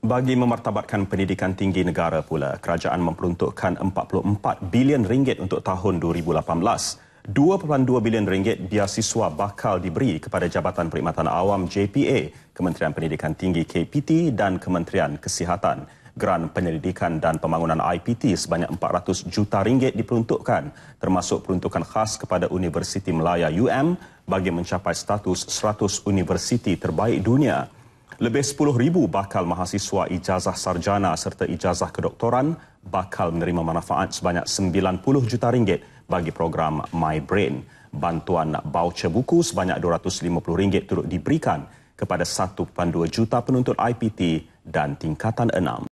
Bagi memartabatkan pendidikan tinggi negara pula, kerajaan memperuntukkan 44 bilion ringgit untuk tahun 2018. 2.2 bilion ringgit biasiswa bakal diberi kepada Jabatan Perkhidmatan Awam JPA, Kementerian Pendidikan Tinggi KPT dan Kementerian Kesihatan. Geran penyelidikan dan pembangunan IPT sebanyak 400 juta ringgit diperuntukkan termasuk peruntukan khas kepada Universiti Melaya UM bagi mencapai status 100 universiti terbaik dunia. Lebih 10,000 bakal mahasiswa ijazah sarjana serta ijazah kedoktoran bakal menerima manfaat sebanyak 90 juta ringgit bagi program My Brain. Bantuan baucer buku sebanyak 250 ringgit turut diberikan kepada 1.2 juta penuntut IPT dan tingkatan 6.